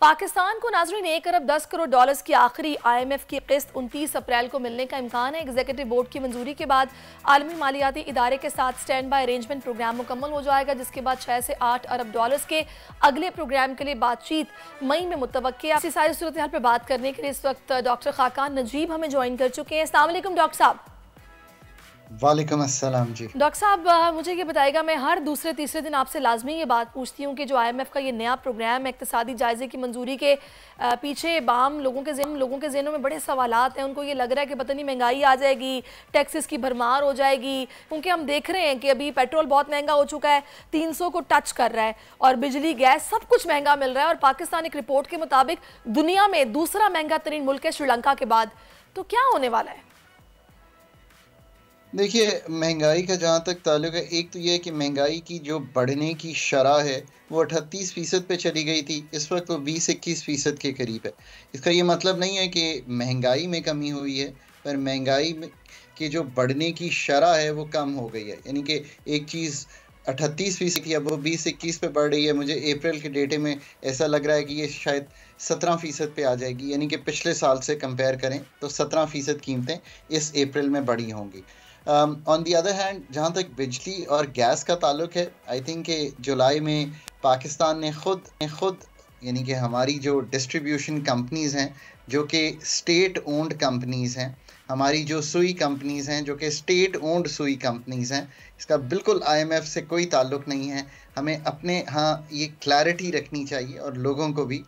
पाकिस्तान को नाजरीन एक अरब दस करोड़ डॉलर्स की आखिरी आई एम एफ की किस्त उनतीस अप्रैल को मिलने का इम्कान है एग्जीक्यूटिव बोर्ड की मंजूरी के बाद आलमी मालियाती इदारे के साथ स्टैंड बाई अरेंजमेंट प्रोग्राम मुकम्मल हो जाएगा जिसके बाद छः से आठ अरब डॉलर्स के अगले प्रोग्राम के लिए बातचीत मई में मुतव सारी सूरत हाल पर बात करने के लिए इस वक्त डॉक्टर खाकान नजीब हमें ज्वाइन कर चुके हैं असल डॉक्टर साहब वालेकुम अस्सलाम जी डॉक्टर साहब मुझे ये बताएगा मैं हर दूसरे तीसरे दिन आपसे लाजमी ये बात पूछती हूँ कि जो आईएमएफ का ये नया प्रोग्राम है इकतदी जायजे की मंजूरी के पीछे बाम लोगों के जहन लोगों के जहनों में बड़े सवाल हैं उनको ये लग रहा है कि पता नहीं महंगाई आ जाएगी टैक्सेस की भरमार हो जाएगी क्योंकि हम देख रहे हैं कि अभी पेट्रोल बहुत महंगा हो चुका है तीन सौ को टच कर रहा है और बिजली गैस सब कुछ महंगा मिल रहा है और पाकिस्तान एक रिपोर्ट के मुताबिक दुनिया में दूसरा महंगा तरीन मुल्क है श्रीलंका के बाद तो क्या होने वाला है देखिए महंगाई का जहाँ तक ताल्लुक है एक तो यह है कि महंगाई की जो बढ़ने की शरह है वो अठतीस फ़ीसद पर चली गई थी इस वक्त वो बीस इक्कीस फ़ीसद के करीब है इसका ये मतलब नहीं है कि महंगाई में कमी हुई है पर महंगाई की जो बढ़ने की शरह है वो कम हो गई है यानी कि एक चीज़ अठतीस फीसद की अब वो बीस इक्कीस पे बढ़ रही है मुझे अप्रैल के डेटे में ऐसा लग रहा है कि ये शायद सत्रह फ़ीसद पे आ जाएगी यानी कि पिछले साल से कंपेयर करें तो सत्रह फ़ीसद कीमतें इस अप्रैल में बढ़ी होंगी ऑन दी अदर हैंड जहाँ तक बिजली और गैस का ताल्लुक है आई थिंक के जुलाई में पाकिस्तान ने खुद ने खुद यानी कि हमारी जो डिस्ट्रीब्यूशन कंपनीज़ हैं जो कि स्टेट ओन्ड कंपनीज़ हैं हमारी जो सुई कंपनीज़ हैं जो कि स्टेट ओन्ड सुई कंपनीज़ हैं इसका बिल्कुल आईएमएफ से कोई ताल्लुक नहीं है हमें अपने हाँ ये क्लैरिटी रखनी चाहिए और लोगों को भी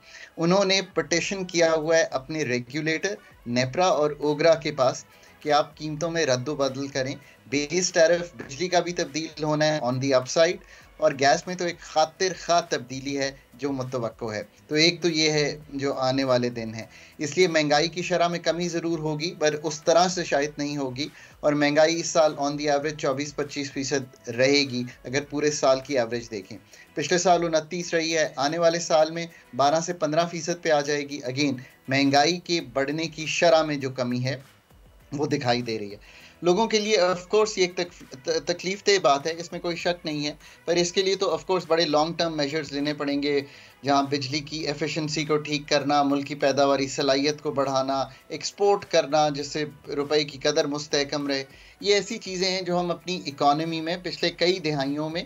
उन्होंने पटिशन किया हुआ है अपने रेगुलेटर नेपरा और ओगरा के पास कि आप कीमतों में रद्द बदल करें बेस टैरिफ बिजली का भी तब्दील होना है ऑन दी अपसाइड और गैस में तो एक खातिर खा तब्दीली है जो मुतव है तो एक तो ये है जो आने वाले दिन है इसलिए महंगाई की शरह में कमी ज़रूर होगी पर उस तरह से शायद नहीं होगी और महंगाई इस साल ऑन दी एवरेज 24 पच्चीस फीसद रहेगी अगर पूरे साल की एवरेज देखें पिछले साल उनतीस रही है आने वाले साल में 12 से 15 फीसद पर आ जाएगी अगेन महंगाई के बढ़ने की शरह में जो कमी है वो दिखाई दे रही है लोगों के लिए ऑफकोर्स ये एक तक, तकलीफ दे बात है इसमें कोई शक नहीं है पर इसके लिए तो ऑफकोर्स बड़े लॉन्ग टर्म मेजर्स लेने पड़ेंगे जहाँ बिजली की एफिशिएंसी को ठीक करना मुल्क की पैदावारी सलाहियत को बढ़ाना एक्सपोर्ट करना जिससे रुपए की कदर मुस्तकम रहे ये ऐसी चीज़ें हैं जो हम अपनी इकॉनमी में पिछले कई दहाइयों में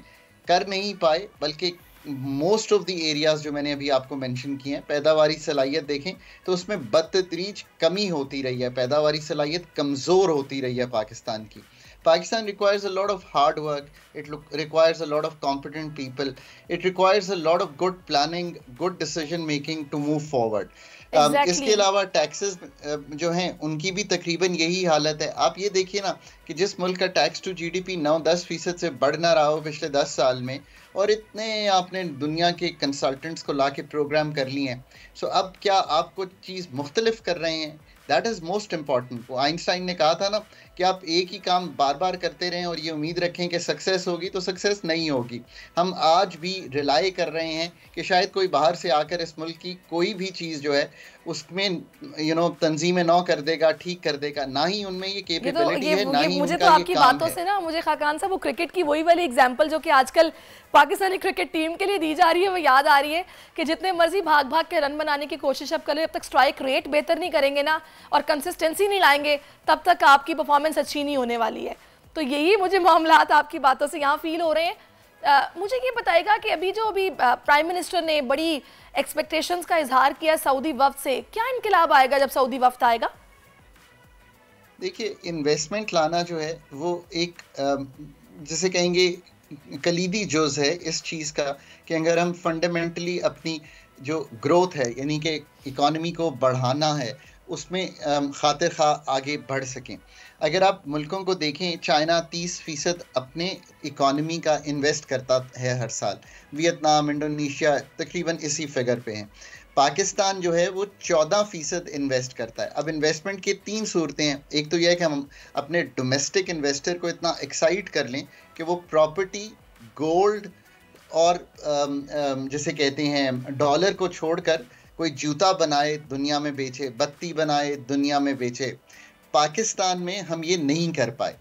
कर नहीं पाए बल्कि मोस्ट ऑफ द एरियाज जो मैंने अभी आपको मेंशन किए हैं पैदावारी सलाहियत देखें तो उसमें बदतरीज कमी होती रही है पैदावारी सलाहियत कमज़ोर होती रही है पाकिस्तान की Pakistan requires a lot of hard work it requires a lot of competent people it requires a lot of good planning good decision making to move forward Exactly. इसके अलावा टैक्सेस uh, जो हैं उनकी भी तकरीबन यही हालत है आप ये देखिए ना कि जिस मुल्क का टैक्स टू जीडीपी डी नौ दस फीसद से बढ़ ना रहा हो पिछले दस साल में और इतने आपने दुनिया के कंसल्टेंट्स को ला के प्रोग्राम कर लिए हैं सो अब क्या आप कुछ चीज़ मुख्तलिफ कर रहे हैं दैट इज़ मोस्ट इम्पॉर्टेंट वो आइंस्टाइन ने कहा था ना कि आप एक ही काम बार बार करते रहें और ये उम्मीद रखें कि सक्सेस होगी तो सक्सेस नहीं होगी हम आज भी रिलाई कर रहे हैं कि शायद कोई बाहर से आकर इस मुल्क की कोई भी चीज़ जो है उसमें यू नो तंजीमें नौ कर देगा ठीक कर देगा ना ही उनमें ये केपेबिलिटी तो है ना ही मुझे तो आपकी बातों से ना मुझे खाकान साहब वो क्रिकेट की वही वाली एग्जाम्पल जो कि आजकल पाकिस्तानी क्रिकेट टीम के लिए दी जा रही है वो याद आ रही है कि जितने मर्जी भाग भाग के रन बनाने की कोशिश आप करें जब तक स्ट्राइक रेट बेहतर नहीं करेंगे ना और कंसिस्टेंसी नहीं लाएंगे तब तक आपकी परफॉर्मेंस परफॉर्मेंस अच्छी नहीं होने वाली है तो यही मुझे मामला आपकी बातों से यहाँ फील हो रहे हैं Uh, मुझे ये बताएगा कि अभी जो अभी प्राइम मिनिस्टर ने बड़ी एक्सपेक्टेशंस का इजहार किया सऊदी वफ्त से क्या इनकलाब आएगा जब सऊदी वफ्त आएगा देखिए इन्वेस्टमेंट लाना जो है वो एक जैसे कहेंगे कलीदी जोज है इस चीज़ का कि अगर हम फंडामेंटली अपनी जो ग्रोथ है यानी कि इकोनॉमी को बढ़ाना है उसमें खातिर खा आगे बढ़ सकें अगर आप मुल्कों को देखें चाइना 30 फ़ीसद अपने इकॉनमी का इन्वेस्ट करता है हर साल वियतनाम इंडोनेशिया तकरीबन इसी फिगर पे हैं पाकिस्तान जो है वो चौदह फ़ीसद इन्वेस्ट करता है अब इन्वेस्टमेंट की तीन सूरतें हैं एक तो यह है कि हम अपने डोमेस्टिक इन्वेस्टर को इतना एक्साइट कर लें कि वो प्रॉपर्टी गोल्ड और जैसे कहते हैं डॉलर को छोड़कर कोई जूता बनाए दुनिया में बेचे बत्ती बनाए दुनिया में बेचे पाकिस्तान में हम ये नहीं कर पाए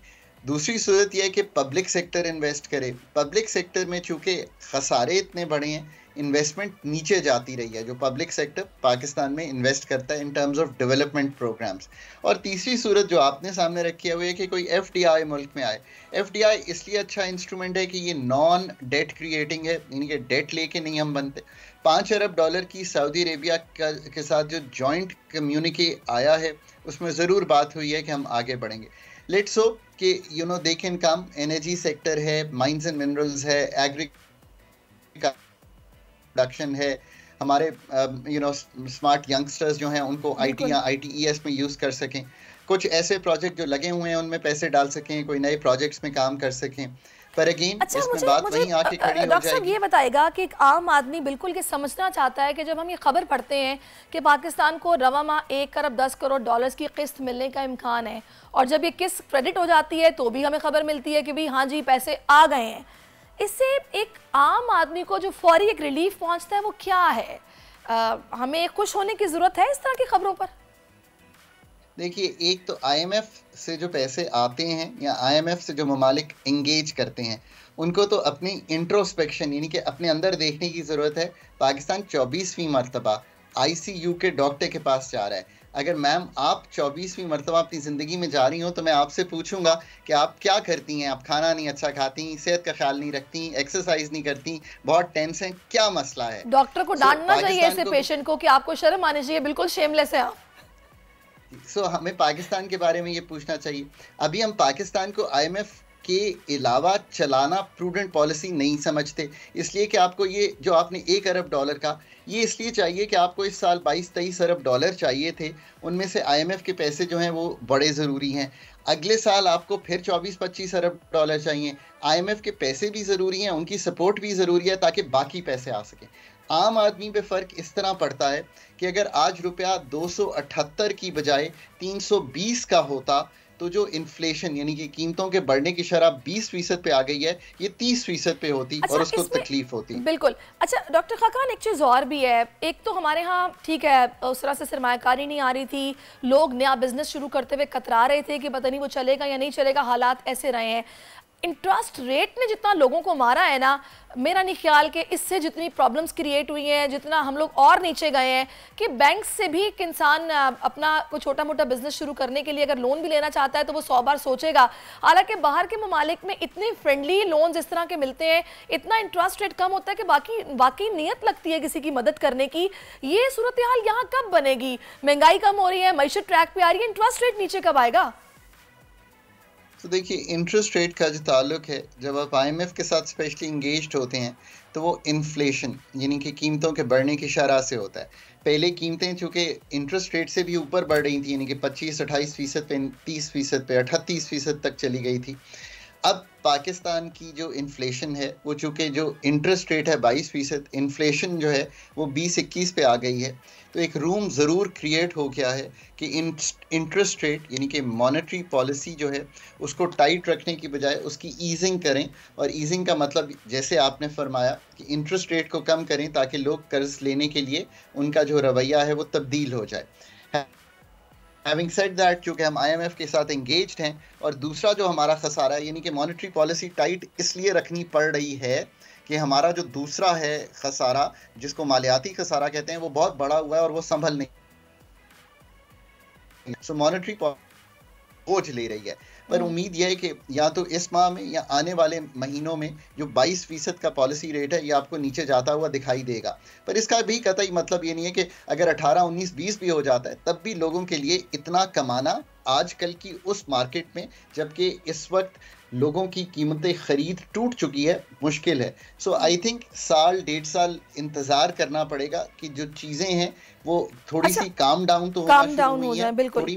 दूसरी सूरत यह है कि पब्लिक सेक्टर इन्वेस्ट करे पब्लिक सेक्टर में चूंकि खसारे इतने बढ़े हैं इन्वेस्टमेंट नीचे जाती रही है जो पब्लिक सेक्टर पाकिस्तान में इन्वेस्ट करता है in terms of development programmes और तीसरी सूरत जो आपने सामने रखी है वो ये कि कोई एफ मुल्क में आए एफ इसलिए अच्छा इंस्ट्रूमेंट है कि ये नॉन डेट क्रिएटिंग है यानी कि डेट लेके नहीं हम बनते पाँच अरब डॉलर की सऊदी अरेबिया के साथ जो जॉइंट कम्युनिके आया है उसमें ज़रूर बात हुई है कि हम आगे बढ़ेंगे लेट्स हो कि यू नो देखें काम एनर्जी सेक्टर है माइंस एंड मिनरल्स है एग्री का प्रोडक्शन है हमारे यू नो स्मार्ट यंगस्टर्स जो हैं उनको आई टी या आई टी ई एस में यूज़ कर सकें कुछ ऐसे प्रोजेक्ट जो लगे हुए हैं उनमें पैसे डाल सकें कोई नए प्रोजेक्ट्स में काम कर सकें पर अगेन अच्छा, इसमें मुझे, बात मुझे, वहीं आके खड़ी हो जाएगी ये बताएगा कि एक आम आदमी बिल्कुल के समझना चाहता है कि जब हम ये खबर पढ़ते हैं कि पाकिस्तान को रवा माह एक अरब दस करोड़ डॉलर्स की किस्त मिलने का इम्कान है और जब ये किस्त क्रेडिट हो जाती है तो भी हमें खबर मिलती है कि भाई हाँ जी पैसे आ गए हैं इससे एक आम आदमी को जो फौरी एक रिलीफ पहुंचता है वो क्या है आ, हमें खुश होने की ज़रूरत है इस तरह की खबरों पर देखिए एक तो आईएमएफ से जो पैसे आते हैं या आईएमएफ से जो ममालिक इंगेज करते हैं उनको तो अपनी इंट्रोस्पेक्शन यानी कि अपने अंदर देखने की ज़रूरत है पाकिस्तान चौबीसवीं मरतबा आईसीयू के डॉक्टर के पास जा रहा है अगर मैम आप चौबीसवीं मरतबा अपनी ज़िंदगी में जा रही हो तो मैं आपसे पूछूंगा कि आप क्या करती हैं आप खाना नहीं अच्छा खाती सेहत का ख्याल नहीं रखती एक्सरसाइज नहीं करती बहुत टेंस हैं क्या मसला है डॉक्टर को डांटना चाहिए ऐसे पेशेंट को कि आपको शर्म आनी चाहिए बिल्कुल शेमलेस है आप सो so, हमें पाकिस्तान के बारे में ये पूछना चाहिए अभी हम पाकिस्तान को आईएमएफ के अलावा चलाना प्रूडेंट पॉलिसी नहीं समझते इसलिए कि आपको ये जो आपने एक अरब डॉलर का ये इसलिए चाहिए कि आपको इस साल 22 तेईस अरब डॉलर चाहिए थे उनमें से आईएमएफ के पैसे जो हैं वो बड़े ज़रूरी हैं अगले साल आपको फिर 24-25 अरब डॉलर चाहिए आईएमएफ के पैसे भी ज़रूरी हैं उनकी सपोर्ट भी ज़रूरी है ताकि बाकी पैसे आ सकें आम आदमी पे फ़र्क इस तरह पड़ता है कि अगर आज रुपया दो की बजाय तीन का होता तो जो इन्फ्लेशन यानी कि कीमतों के बढ़ने की शराब 20 फीसद पे आ गई है ये 30 फीसद पे होती अच्छा, और उसको तकलीफ होती बिल्कुल अच्छा डॉक्टर खाकान एक चीज़ और भी है एक तो हमारे यहाँ ठीक है उस तरह से सरमाकारी नहीं आ रही थी लोग नया बिजनेस शुरू करते हुए कतरा रहे थे कि पता नहीं वो चलेगा या नहीं चलेगा हालात ऐसे रहे हैं इंटरेस्ट रेट ने जितना लोगों को मारा है ना मेरा नहीं ख्याल कि इससे जितनी प्रॉब्लम्स क्रिएट हुई हैं जितना हम लोग और नीचे गए हैं कि बैंक से भी एक इंसान अपना कोई छोटा मोटा बिजनेस शुरू करने के लिए अगर लोन भी लेना चाहता है तो वो सौ बार सोचेगा हालांकि बाहर के ममालिक में इतने फ्रेंडली लोन इस तरह के मिलते हैं इतना इंटरेस्ट रेट कम होता है कि बाकी वाकई नीयत लगती है किसी की मदद करने की ये सूरत हाल यहाँ कब बनेगी महंगाई कम हो रही है मैशत ट्रैक पर आ रही है इंटरेस्ट रेट नीचे कब आएगा तो देखिए इंटरेस्ट रेट का जो ताल्लुक है जब आप एफ़ के साथ स्पेशली इंगेज होते हैं तो वो इन्फ्लेशन यानी कि कीमतों के बढ़ने की शराह से होता है पहले कीमतें चूँकि इंटरेस्ट रेट से भी ऊपर बढ़ रही थी यानी कि पच्चीस अट्ठाईस फ़ीसद पे तीस फ़ीसद पे अठतीस फ़ीसद तक चली गई थी अब पाकिस्तान की जो इन्फ्लेशन है वो चूँकि जो इंटरेस्ट रेट है बाईस फ़ीसद इन्फ्लेशन जो है वो बीस इक्कीस पे आ गई है तो एक रूम ज़रूर क्रिएट हो गया है कि इंटरेस्ट रेट यानी कि मॉनेटरी पॉलिसी जो है उसको टाइट रखने की बजाय उसकी ईजिंग करें और ईजिंग का मतलब जैसे आपने फरमाया कि इंटरेस्ट रेट को कम करें ताकि लोग कर्ज लेने के लिए उनका जो रवैया है वो तब्दील हो जाए हैविंग सेड दैट चूँकि हम आईएमएफ के साथ एंगेज हैं और दूसरा जो हमारा खसारा है यानी कि मॉनिटरी पॉलिसी टाइट इसलिए रखनी पड़ रही है कि हमारा जो दूसरा है खसारा जिसको मालियाती खसारा कहते हैं वो बहुत बड़ा हुआ है और वो संभल नहीं सो मॉनिटरी बोझ ले रही है पर hmm. उम्मीद यह है कि या तो इस माह में या आने वाले महीनों में जो 22 फीसद का पॉलिसी रेट है ये आपको नीचे जाता हुआ दिखाई देगा पर इसका भी कतई मतलब ये नहीं है कि अगर 18, 19, 20 भी हो जाता है तब भी लोगों के लिए इतना कमाना आजकल की उस मार्केट में जबकि इस वक्त लोगों की कीमतें खरीद टूट चुकी है मुश्किल है सो आई थिंक साल डेढ़ साल इंतजार करना पड़ेगा कि जो चीजें हैं वो थोड़ी अच्छा, सी काम डाउन तो काम डाउन हो जाए बिल्कुल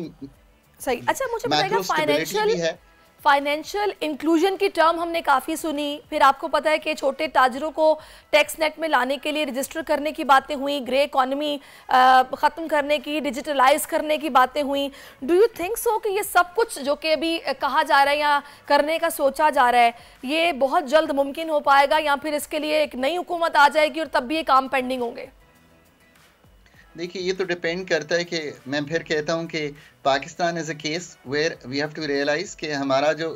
सही अच्छा मुझे बताइएगा फाइनेंशियल फाइनेंशियल इंक्लूजन की टर्म हमने काफ़ी सुनी फिर आपको पता है कि छोटे ताजरों को टैक्स नेट में लाने के लिए रजिस्टर करने की बातें हुई ग्रे इकॉनमी ख़त्म करने की डिजिटलाइज करने की बातें हुई डू यू थिंक सो कि ये सब कुछ जो कि अभी कहा जा रहा है या करने का सोचा जा रहा है ये बहुत जल्द मुमकिन हो पाएगा या फिर इसके लिए एक नई हुकूमत आ जाएगी और तब भी ये काम पेंडिंग होंगे देखिए ये तो डिपेंड करता है कि मैं फिर कहता हूँ कि Pakistan is a case where we have to realise कि हमारा जो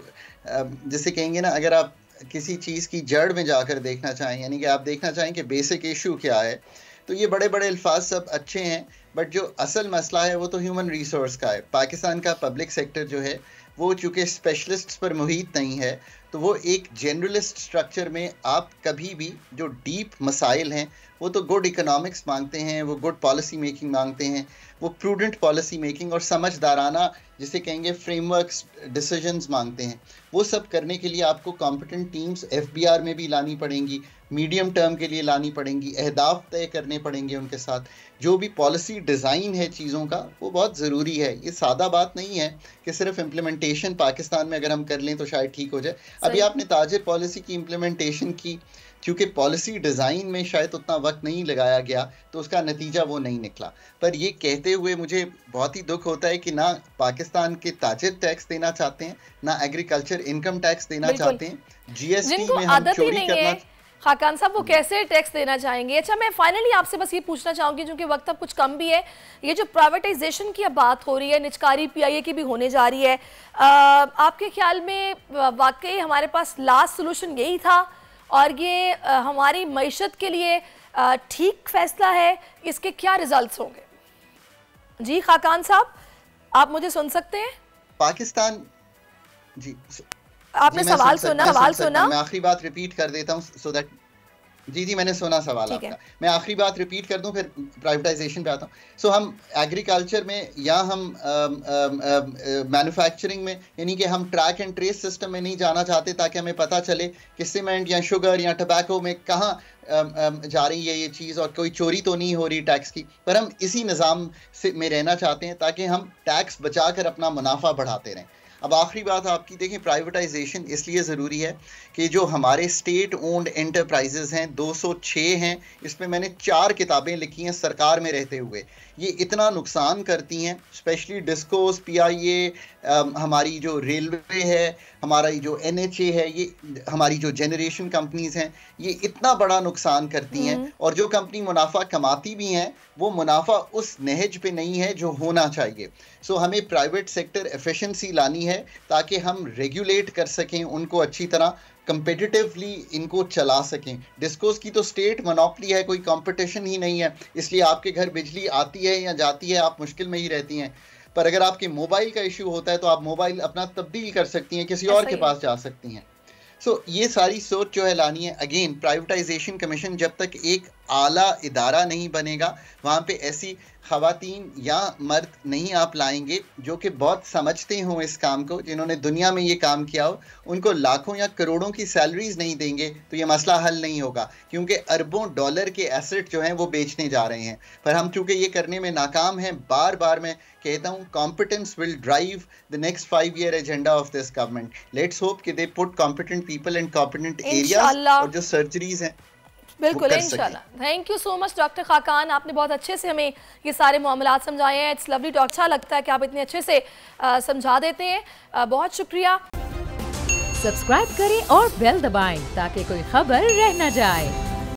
जैसे कहेंगे ना अगर आप किसी चीज़ की जड़ में जाकर देखना चाहें यानी कि आप देखना चाहें कि बेसिक इशू क्या है तो ये बड़े बड़े अल्फाज सब अच्छे हैं बट जो असल मसला है वो तो ह्यूमन रिसोर्स का है पाकिस्तान का पब्लिक सेक्टर जो है वो चूँकि स्पेशलिस्ट्स पर मुहित नहीं है तो वो एक जनरलिस्ट स्ट्रक्चर में आप कभी भी जो डीप मसाइल हैं वो तो गुड इकोनॉमिक्स मांगते हैं वो गुड पॉलिसी मेकिंग मांगते हैं वो प्रूडेंट पॉलिसी मेकिंग और समझदाराना जिसे कहेंगे फ्रेमवर्क्स डिसीजंस मांगते हैं वो सब करने के लिए आपको कॉम्पिटेंट टीम्स एफ में भी लानी पड़ेंगी मीडियम टर्म के लिए लानी पड़ेंगी अहदाफ तय करने पड़ेंगे उनके साथ जो भी पॉलिसी डिज़ाइन है चीज़ों का वो बहुत ज़रूरी है ये सादा बात नहीं है कि सिर्फ इम्प्लीमेंटेशन पाकिस्तान में अगर हम कर लें तो शायद ठीक हो जाए अभी आपने ताजे पॉलिसी की इम्प्लीमेंटेशन की क्योंकि पॉलिसी डिज़ाइन में शायद उतना वक्त नहीं लगाया गया तो उसका नतीजा वो नहीं निकला पर ये कहते हुए मुझे बहुत ही दुख होता है कि ना पाकिस्तान के ताजिर टैक्स देना चाहते हैं ना एग्रीकल्चर इनकम टैक्स देना चाहते हैं जीएसटी में हम चोरी करना खाकान साहब वो कैसे टैक्स देना चाहेंगे अच्छा मैं फाइनली आपसे बस ये पूछना चाहूँगी क्योंकि वक्त अब कुछ कम भी है ये जो प्राइवेटाइजेशन की अब बात हो रही है निचकारी पीआईए की भी होने जा रही है आ, आपके ख्याल में वाकई हमारे पास लास्ट सोल्यूशन यही था और ये आ, हमारी मीशत के लिए ठीक फैसला है इसके क्या रिजल्ट होंगे जी खाकान साहब आप मुझे सुन सकते हैं पाकिस्तान जी आपने सवाल सुना सवाल सुना मैं आखिरी बात रिपीट कर देता हूँ सो दैट जी जी मैंने सुना सवाल आपका मैं आखिरी बात रिपीट कर दूं फिर प्राइवेटाइजेशन पे आता हूँ सो so, हम एग्रीकल्चर में या हम मैन्युफैक्चरिंग में यानी कि हम ट्रैक एंड ट्रेस सिस्टम में नहीं जाना चाहते ताकि हमें पता चले कि सीमेंट या शुगर या टबैको में कहाँ जा रही है ये चीज़ और कोई चोरी तो नहीं हो रही टैक्स की पर हम इसी निज़ाम से में रहना चाहते हैं ताकि हम टैक्स बचा कर अपना मुनाफा बढ़ाते रहें अब आखिरी बात आपकी देखें प्राइवेटाइजेशन इसलिए ज़रूरी है कि जो हमारे स्टेट ओन्ड एंटरप्राइजेज़ हैं 206 हैं इसमें मैंने चार किताबें लिखी हैं सरकार में रहते हुए ये इतना नुकसान करती हैं स्पेशली डिस्कोस पीआईए हमारी जो रेलवे है हमारी जो एनएचए है ये हमारी जो जनरेशन कंपनीज हैं ये इतना बड़ा नुकसान करती हैं हम्म। और जो कंपनी मुनाफा कमाती भी हैं वो मुनाफा उस नहज पे नहीं है जो होना चाहिए सो हमें प्राइवेट सेक्टर एफिशिएंसी लानी है ताकि हम रेगुलेट कर सकें उनको अच्छी तरह कंपेटिटिवली इनको चला सकें डिस्कोस की तो स्टेट मनोकली है कोई कंपटीशन ही नहीं है इसलिए आपके घर बिजली आती है या जाती है आप मुश्किल में ही रहती हैं पर अगर आपके मोबाइल का इशू होता है तो आप मोबाइल अपना तब्दील कर सकती हैं किसी और के पास जा सकती हैं सो so, ये सारी सोच जो है लानी है अगेन प्राइवेटाइजेशन कमीशन जब तक एक आला इदारा नहीं बनेगा वहाँ पे ऐसी खातन या मर्द नहीं आप लाएंगे जो कि बहुत समझते हों इस काम को जिन्होंने दुनिया में ये काम किया हो उनको लाखों या करोड़ों की सैलरीज नहीं देंगे तो ये मसला हल नहीं होगा क्योंकि अरबों डॉलर के एसेट जो हैं वो बेचने जा रहे हैं पर हम चूँकि ये करने में नाकाम हैं बार बार मैं कहता हूँ competence will drive the next five year agenda of this government let's hope कि they put competent people and competent area और जो सर्जरीज हैं बिल्कुल इंशाल्लाह thank you so much doctor Khaqan आपने बहुत अच्छे से हमें ये सारे मामला समझाए हैं इट्स लवली तो अच्छा लगता है कि आप इतने अच्छे से समझा देते हैं आ, बहुत शुक्रिया सब्सक्राइब करें और बेल दबाएं ताकि कोई खबर रह न जाए